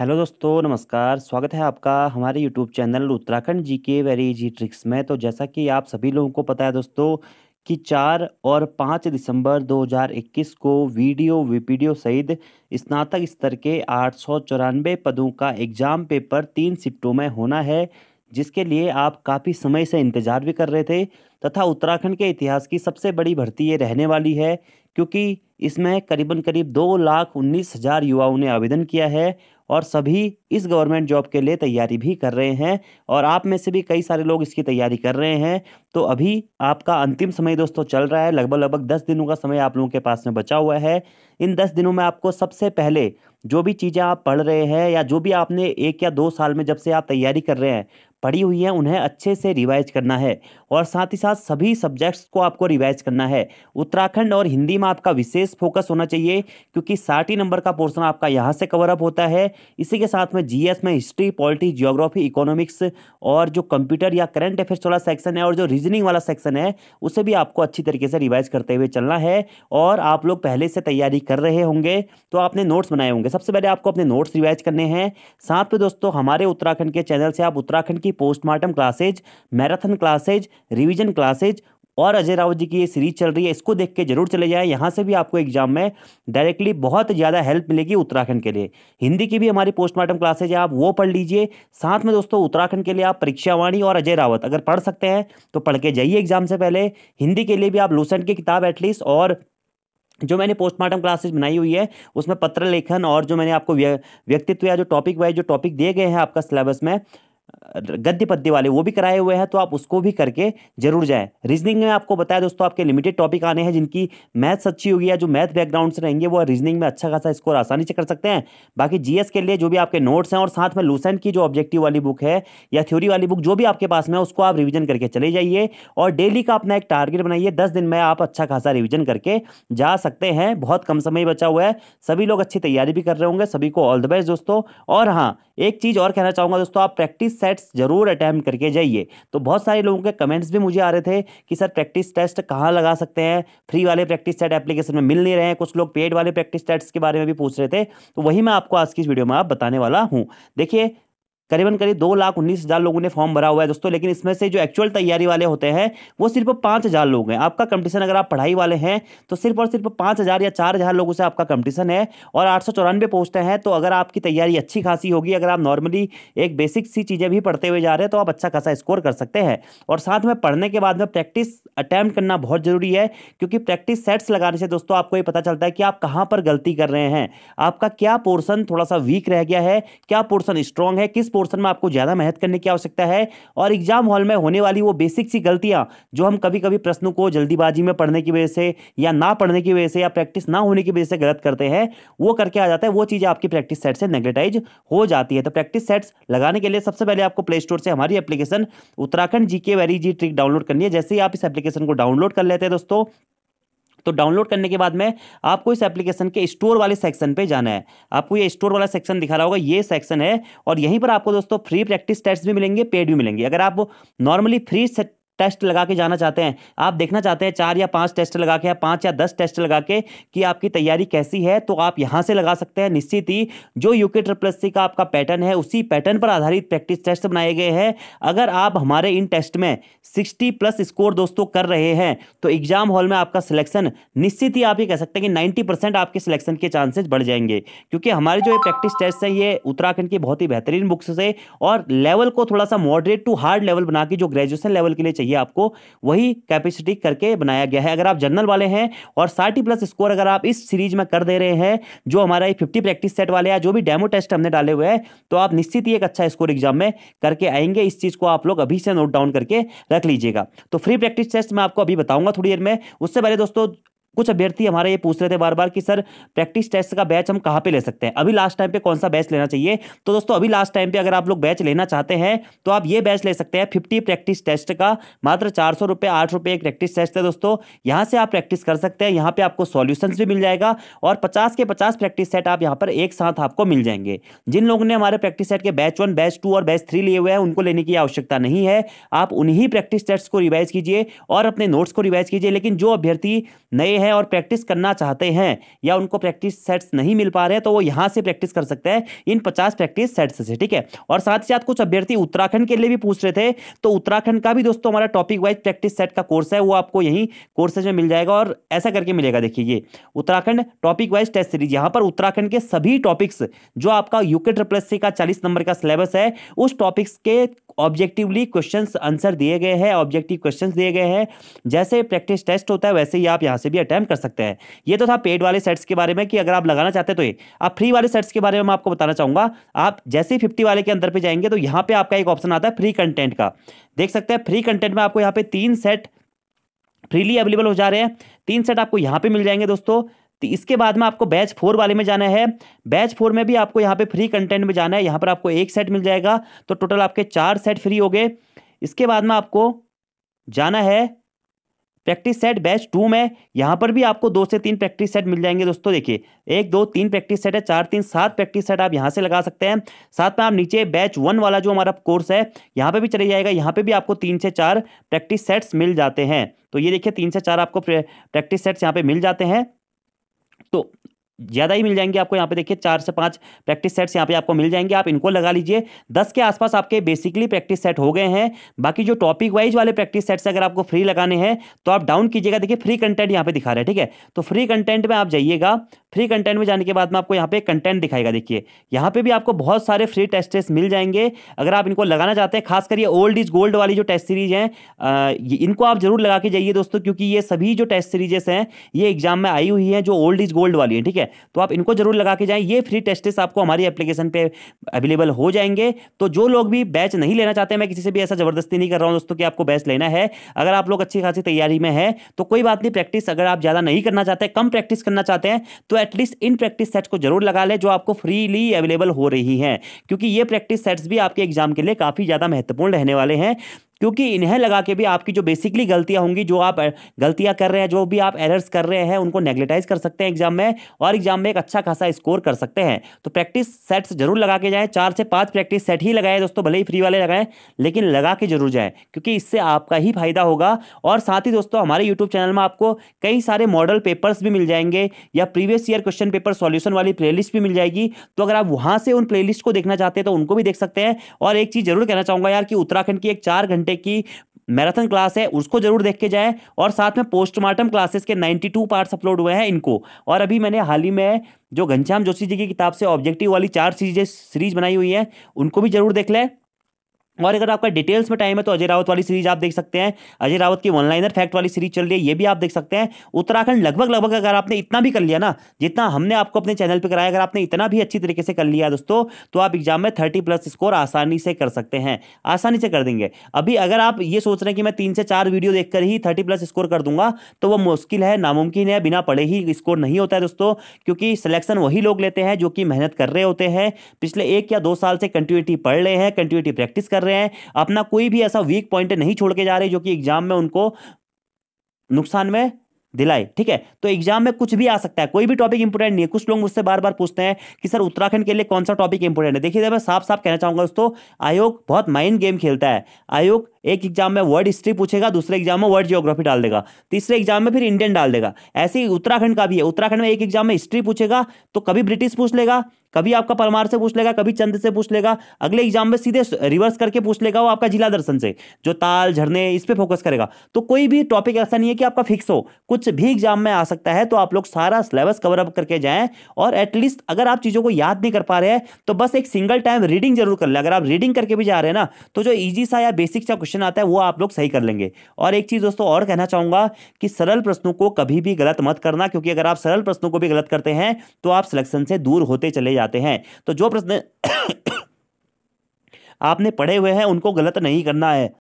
hello दोस्तों नमस्कार स्वागत है आपका हमारे यूट्यूब चैनल उत्तराखंड जी के वेरी जी ट्रिक्स में तो जैसा कि आप सभी लोगों को पता है दोस्तों कि चार और पाँच दिसंबर 2021 को वीडियो वीपीडियो सहित स्नातक स्तर के आठ सौ पदों का एग्ज़ाम पेपर तीन शिफ्टों में होना है जिसके लिए आप काफ़ी समय से इंतज़ार भी कर रहे थे तथा उत्तराखंड के इतिहास की सबसे बड़ी भर्ती ये रहने वाली है क्योंकि इसमें करीबन करीब दो लाख उन्नीस हज़ार युवाओं ने आवेदन किया है और सभी इस गवर्नमेंट जॉब के लिए तैयारी भी कर रहे हैं और आप में से भी कई सारे लोग इसकी तैयारी कर रहे हैं तो अभी आपका अंतिम समय दोस्तों चल रहा है लगभग लगभग दस दिनों का समय आप लोगों के पास में बचा हुआ है इन दस दिनों में आपको सबसे पहले जो भी चीज़ें आप पढ़ रहे हैं या जो भी आपने एक या दो साल में जब से आप तैयारी कर रहे हैं पढ़ी हुई है उन्हें अच्छे से रिवाइज करना है और साथ ही साथ सभी सब्जेक्ट्स को आपको रिवाइज करना है उत्तराखंड और हिंदी में आपका विशेष फोकस होना चाहिए क्योंकि साठ ही नंबर का पोर्सन आपका यहाँ से कवरअप होता है इसी के साथ में जी में हिस्ट्री पॉलिटी जियोग्राफी इकोनॉमिक्स और जो कंप्यूटर या करंट अफेयर्स वाला सेक्शन है और जो रीजनिंग वाला सेक्शन है उसे भी आपको अच्छी तरीके से रिवाइज करते हुए चलना है और आप लोग पहले से तैयारी कर रहे होंगे तो आपने नोट्स बनाए होंगे सबसे पहले आपको अपने नोट्स रिवाइज करने हैं साथ में दोस्तों हमारे उत्तराखंड के चैनल से आप उत्तराखंड की postmortem classes marathon classes revision classes और अजय रावत जी की ये सीरीज चल रही है इसको देख के जरूर चले जाएं यहाँ से भी आपको एग्जाम में डायरेक्टली बहुत ज़्यादा हेल्प मिलेगी उत्तराखंड के लिए हिंदी की भी हमारी पोस्टमार्टम क्लासेज है आप वो पढ़ लीजिए साथ में दोस्तों उत्तराखंड के लिए आप परीक्षावाणी और अजय रावत अगर पढ़ सकते हैं तो पढ़ के जाइए एग्जाम से पहले हिंदी के लिए भी आप लूसेंट की किताब एटलीस्ट और जो मैंने पोस्टमार्टम क्लासेज बनाई हुई है उसमें पत्र लेखन और जो मैंने आपको व्यक्तित्व या जो टॉपिक वाइज जो टॉपिक दिए गए हैं आपका सिलेबस में गद्य पद्य वाले वो भी कराए हुए हैं तो आप उसको भी करके जरूर जाए रीजनिंग में आपको बताया दोस्तों आपके लिमिटेड टॉपिक आने हैं जिनकी मैथ्स अच्छी होगी या जो मैथ बैकग्राउंड से रहेंगे वो रीजनिंग में अच्छा खासा स्कोर आसानी से कर सकते हैं बाकी जीएस के लिए जो भी आपके नोट्स हैं और साथ में लूसेंट की जो ऑब्जेक्टिव वाली बुक है या थ्योरी वाली बुक जो भी आपके पास में उसको आप रिविजन करके चले जाइए और डेली का अपना एक टारगेट बनाइए दस दिन में आप अच्छा खासा रिविजन करके जा सकते हैं बहुत कम समय बचा हुआ है सभी लोग अच्छी तैयारी भी कर रहे होंगे सभी को ऑल द बेस्ट दोस्तों और हाँ एक चीज़ और कहना चाहूँगा दोस्तों आप प्रैक्टिस सेट्स जरूर अटैम्प्ट करके जाइए तो बहुत सारे लोगों के कमेंट्स भी मुझे आ रहे थे कि सर प्रैक्टिस टेस्ट कहाँ लगा सकते हैं फ्री वाले प्रैक्टिस सेट एप्लीकेशन में मिल नहीं रहे हैं कुछ लोग पेड वाले प्रैक्टिस टेस्ट के बारे में भी पूछ रहे थे तो वही मैं आपको आज की इस वीडियो में आप बताने वाला हूँ देखिए करीबन करीब दो लाख उन्नीस हज़ार लोगों ने फॉर्म भरा हुआ है दोस्तों लेकिन इसमें से जो एक्चुअल तैयारी वाले होते हैं वो सिर्फ पाँच हज़ार लोग हैं आपका कंपटीशन अगर आप पढ़ाई वाले हैं तो सिर्फ और सिर्फ पाँच हज़ार या चार हज़ार लोगों से आपका कंपटीशन है और आठ सौ चौरानवे पोस्ट हैं तो अगर आपकी तैयारी अच्छी खासी होगी अगर आप नॉर्मली एक बेसिक सी चीज़ें भी पढ़ते हुए जा रहे हैं तो आप अच्छा खासा स्कोर कर सकते हैं और साथ में पढ़ने के बाद में प्रैक्टिस अटैम्प्ट करना बहुत ज़रूरी है क्योंकि प्रैक्टिस सेट्स लगाने से दोस्तों आपको ये पता चलता है कि आप कहाँ पर गलती कर रहे हैं आपका क्या पोर्सन थोड़ा सा वीक रह गया है क्या पोर्सन स्ट्रांग है किस पोर्सन में आपको ज़्यादा मेहनत करने की आवश्यकता है और एग्जाम हॉल में होने वाली वो बेसिक सी गलतियाँ जो हम कभी कभी प्रश्नों को जल्दीबाजी में पढ़ने की वजह से या ना पढ़ने की वजह से या प्रैक्टिस ना होने की वजह से गलत करते हैं वो करके आ जाता है वो चीज़ें आपकी प्रैक्टिस सेट से नेगेटाइज हो जाती है तो प्रैक्टिस सेट्स लगाने के लिए सबसे पहले आपको प्ले स्टोर से हमारी एप्लीकेशन उत्तराखंड जी के वेरी जी ट्रिक डाउनलोड करनी है जैसे ही आप इस एप्लीकेशन को डाउनलोड कर लेते हैं दोस्तों तो डाउनलोड करने के बाद में आपको इस एप्लीकेशन के स्टोर वाले सेक्शन पे जाना है आपको ये स्टोर वाला सेक्शन दिखा रहा होगा ये सेक्शन है और यहीं पर आपको दोस्तों फ्री प्रैक्टिस टेस्ट भी मिलेंगे पेड भी मिलेंगे अगर आप नॉर्मली फ्री टेस्ट लगा के जाना चाहते हैं आप देखना चाहते हैं चार या पाँच टेस्ट लगा के या पाँच या दस टेस्ट लगा के कि आपकी तैयारी कैसी है तो आप यहाँ से लगा सकते हैं निश्चित ही जो यूके ट्रिपल सी का आपका पैटर्न है उसी पैटर्न पर आधारित प्रैक्टिस टेस्ट बनाए गए हैं अगर आप हमारे इन टेस्ट में सिक्सटी प्लस स्कोर दोस्तों कर रहे हैं तो एग्जाम हॉल में आपका सिलेक्शन निश्चित ही आप ये कह सकते हैं कि नाइन्टी आपके सिलेक्शन के चांसेज बढ़ जाएंगे क्योंकि हमारे जो ये प्रैक्टिस टेस्ट है ये उत्तराखंड की बहुत ही बेहतरीन बुक्स से और लेवल को थोड़ा सा मॉडरेट टू हार्ड लेवल बना के जो ग्रेजुएशन लेवल के लिए चाहिए चाहिए आपको वही कैपेसिटी करके बनाया गया है अगर आप जनरल वाले हैं और साठ प्लस स्कोर अगर आप इस सीरीज में कर दे रहे हैं जो हमारा फिफ्टी प्रैक्टिस सेट वाले या जो भी डेमो टेस्ट हमने डाले हुए हैं तो आप निश्चित ही एक अच्छा स्कोर एग्जाम में करके आएंगे इस चीज़ को आप लोग अभी से नोट डाउन करके रख लीजिएगा तो फ्री प्रैक्टिस टेस्ट मैं आपको अभी बताऊंगा थोड़ी देर में उससे पहले दोस्तों कुछ अभ्यर्थी हमारे ये पूछ रहे थे बार बार कि सर प्रैक्टिस टेस्ट का बैच हम कहाँ पे ले सकते हैं अभी लास्ट टाइम पे कौन सा बैच लेना चाहिए तो दोस्तों अभी लास्ट टाइम पे अगर आप लोग बैच लेना चाहते हैं तो आप ये बैच ले सकते हैं फिफ्टी प्रैक्टिस टेस्ट का मात्र चार सौ रुपये आठ रुपये एक प्रैक्टिस टेस्ट है दोस्तों यहाँ से आप प्रैक्टिस कर सकते हैं यहाँ पर आपको सॉल्यूशन भी मिल जाएगा और पचास के पचास प्रैक्टिस सेट आप यहाँ पर एक साथ आपको मिल जाएंगे जिन लोगों ने हमारे प्रैक्टिस सेट के बैच वन बैच टू और बैच थ्री लिए हुए हैं उनको लेने की आवश्यकता नहीं है आप उन्हीं प्रैक्टिस टेस्ट को रिवाइज कीजिए और अपने नोट्स को रिवाइज कीजिए लेकिन जो अभ्यर्थी नए हैं हैं और प्रैक्टिस करना चाहते हैं या उनको प्रैक्टिस सेट्स नहीं मिल पा रहे हैं तो वो यहाँ से प्रैक्टिस कर सकते हैं इन पचास प्रैक्टिस सेट्स से ठीक है और साथ ही साथ कुछ अभ्यर्थी उत्तराखंड के लिए भी पूछ रहे थे तो उत्तराखंड का भी दोस्तों हमारा टॉपिक वाइज प्रैक्टिस सेट का कोर्स है वो आपको यहीं कोर्सेज में मिल जाएगा और ऐसा करके मिलेगा देखिए ये Uttarakhand topic wise test series यहाँ पर उत्तराखंड के सभी टॉपिक्स जो आपका यूके ट्रिपल एस का चालीस नंबर का सिलेबस है उस टॉपिक्स के ऑब्जेक्टिवली क्वेश्चन आंसर दिए गए हैं ऑब्जेक्टिव क्वेश्चन दिए गए हैं जैसे प्रैक्टिस टेस्ट होता है वैसे ही आप यहाँ से भी अटैच अटेम्प्ट कर सकते हैं ये तो था पेड वाले सेट्स के बारे में कि अगर आप लगाना चाहते तो ये अब फ्री वाले सेट्स के बारे में मैं आपको बताना चाहूँगा आप जैसे ही फिफ्टी वाले के अंदर पर जाएंगे तो यहाँ पर आपका एक ऑप्शन आता है फ्री कंटेंट का देख सकते हैं फ्री कंटेंट में आपको यहाँ पे तीन सेट फ्रीली अवेलेबल हो जा रहे हैं तीन सेट आपको यहाँ पे मिल जाएंगे दोस्तों तो इसके बाद में आपको बैच फोर वाले में जाना है बैच फोर में भी आपको यहाँ पे फ्री कंटेंट में जाना है यहाँ पर आपको एक सेट मिल जाएगा तो टोटल आपके चार सेट फ्री हो गए इसके बाद में आपको जाना है प्रैक्टिस सेट बैच टू में यहाँ पर भी आपको दो से तीन प्रैक्टिस सेट मिल जाएंगे दोस्तों देखिए एक दो तीन प्रैक्टिस सेट है चार तीन सात प्रैक्टिस सेट आप यहाँ से लगा सकते हैं साथ में आप नीचे बैच वन वाला जो हमारा कोर्स है यहाँ पर भी चले जाएगा यहाँ पर भी आपको तीन से चार प्रैक्टिस सेट्स मिल जाते हैं तो ये देखिए तीन से चार आपको प्रैक्टिस सेट्स यहाँ पे मिल जाते हैं तो ज़्यादा ही मिल जाएंगे आपको यहाँ पे देखिए चार से पांच प्रैक्टिस सेट्स यहाँ पे आपको मिल जाएंगे आप इनको लगा लीजिए दस के आसपास आपके बेसिकली प्रैक्टिस सेट हो गए हैं बाकी जो टॉपिक वाइज वाले प्रैक्टिस सेट्स अगर आपको फ्री लगाने हैं तो आप डाउन कीजिएगा देखिए फ्री कंटेंट यहाँ पे दिखा रहे हैं ठीक है तो फ्री कंटेंट में आप जाइएगा फ्री कंटेंट में जाने के बाद में आपको यहाँ पे कंटेंट दिखाएगा देखिए यहाँ पे भी आपको बहुत सारे फ्री टेस्ट मिल जाएंगे अगर आप इनको लगाना चाहते हैं खासकर ये ओल्ड इज गोल्ड वाली जो टेस्ट सीरीज है इनको आप जरूर लगा के जाइए दोस्तों क्योंकि ये सभी जो टेस्ट सीरीजेस हैं ये एग्जाम में आई हुई है जो ओल्ड इज गोल्ड वाली है ठीक है तो आप इनको जरूर लगा के जाए ये फ्री टेस्ट आपको हमारी एप्लीकेशन पर अवेलेबल हो जाएंगे तो जो लोग भी बैच नहीं लेना चाहते हैं मैं किसी से भी ऐसा जबरदस्ती नहीं कर रहा हूँ दोस्तों कि आपको बैच लेना है अगर आप लोग अच्छी खासी तैयारी में है तो कोई बात नहीं प्रैक्टिस अगर आप ज़्यादा नहीं करना चाहते कम प्रैक्टिस करना चाहते हैं तो एटलीस्ट इन प्रैक्टिस सेट्स को जरूर लगा लें जो आपको फ्रीली अवेलेबल हो रही हैं क्योंकि ये प्रैक्टिस सेट्स भी आपके एग्जाम के लिए काफ़ी ज़्यादा महत्वपूर्ण रहने वाले हैं क्योंकि इन्हें लगा के भी आपकी जो बेसिकली गलतियां होंगी जो आप गलतियां कर रहे हैं जो भी आप एरर्स कर रहे हैं उनको नेग्लेटाइज कर सकते हैं एग्जाम में और एग्जाम में एक अच्छा खासा स्कोर कर सकते हैं तो प्रैक्टिस सेट्स जरूर लगा के जाएं चार से पांच प्रैक्टिस सेट ही लगाएं दोस्तों भले ही फ्री वाले लगाएं लेकिन लगा के जरूर जाएँ क्योंकि इससे आपका ही फायदा होगा और साथ ही दोस्तों हमारे यूट्यूब चैनल में आपको कई सारे मॉडल पेपर्स भी मिल जाएंगे या previous year question paper solution वाली प्लेलिस्ट भी मिल जाएगी तो अगर आप वहाँ से उन प्लेलिस्ट को देखना चाहते हैं तो उनको भी देख सकते हैं और एक चीज जरूर कहना चाहूँगा यार कि उत्तराखंड की एक चार घंटे घंटे की मैराथन क्लास है उसको जरूर देख के जाए और साथ में पोस्टमार्टम क्लासेस के 92 पार्ट्स अपलोड हुए हैं इनको और अभी मैंने हाल ही में जो घनश्याम जोशी जी की किताब से ऑब्जेक्टिव वाली चार सीरीज सीरीज बनाई हुई है उनको भी जरूर देख लें और अगर आपका डिटेल्स में टाइम है तो अजय रावत वाली सीरीज आप देख सकते हैं अजय रावत की ऑनलाइनर फैक्ट वाली सीरीज चल रही है ये भी आप देख सकते हैं उत्तराखंड लगभग लगभग अगर आपने इतना भी कर लिया ना जितना हमने आपको अपने चैनल पर कराया अगर आपने इतना भी अच्छी तरीके से कर लिया दोस्तों तो आप एग्जाम में थर्टी प्लस स्कोर आसानी से कर सकते हैं आसानी से कर देंगे अभी अगर आप ये सोच रहे हैं कि मैं तीन से चार वीडियो देख ही थर्टी प्लस स्कोर कर दूंगा तो वो मुश्किल है नामुमकिन है बिना पढ़े ही स्कोर नहीं होता है दोस्तों क्योंकि सिलेक्शन वही लोग लेते हैं जो कि मेहनत कर रहे होते हैं पिछले एक या दो साल से कंटिन्यूटी पढ़ रहे हैं कंटिन्यूटी प्रैक्टिस कर रहे हैं अपना कोई भी ऐसा वीक पॉइंट नहीं छोड़ के जा रहे जो कि एग्जाम में उनको नुकसान में दिलाए ठीक है तो एग्जाम में कुछ भी आ सकता है कोई भी टॉपिक इंपोर्टेंट नहीं है कुछ लोग मुझसे बार बार पूछते हैं कि सर उत्तराखंड के लिए कौन सा टॉपिक इंपोर्टेंट है देखिए मैं साफ साफ कहना चाहूंगा दोस्तों आयोग बहुत माइंड गेम खेलता है आयोग एक एग्जाम में वर्ल्ड हिस्ट्री पूछेगा दूसरे एग्जाम में वर्ल्ड जियोग्राफी डाल देगा तीसरे एग्जाम में फिर इंडियन डाल देगा ऐसे ही उत्तराखंड का भी है उत्तराखंड में एक एग्जाम में हिस्ट्री पूछेगा तो कभी ब्रिटिश पूछ लेगा कभी आपका परमार से पूछ लेगा कभी चंद से पूछ लेगा अगले एग्जाम में सीधे रिवर्स करके पूछ लेगा वो आपका जिला दर्शन से जो ताल झरने इस पर फोकस करेगा तो कोई भी टॉपिक ऐसा नहीं है कि आपका फिक्स हो कुछ भी एग्जाम में आ सकता है तो आप लोग सारा सिलेबस कवर अप करके जाएं और एटलीस्ट अगर आप चीज़ों को याद नहीं कर पा रहे हैं तो बस एक सिंगल टाइम रीडिंग जरूर कर लें अगर आप रीडिंग करके भी जा रहे हैं ना तो जो ईजी सा या बेसिक सा क्वेश्चन क्वेश्चन आता है वो आप लोग सही कर लेंगे और एक चीज़ दोस्तों और कहना चाहूंगा कि सरल प्रश्नों को कभी भी गलत मत करना क्योंकि अगर आप सरल प्रश्नों को भी गलत करते हैं तो आप सिलेक्शन से दूर होते चले जाते हैं तो जो प्रश्न आपने पढ़े हुए हैं उनको गलत नहीं करना है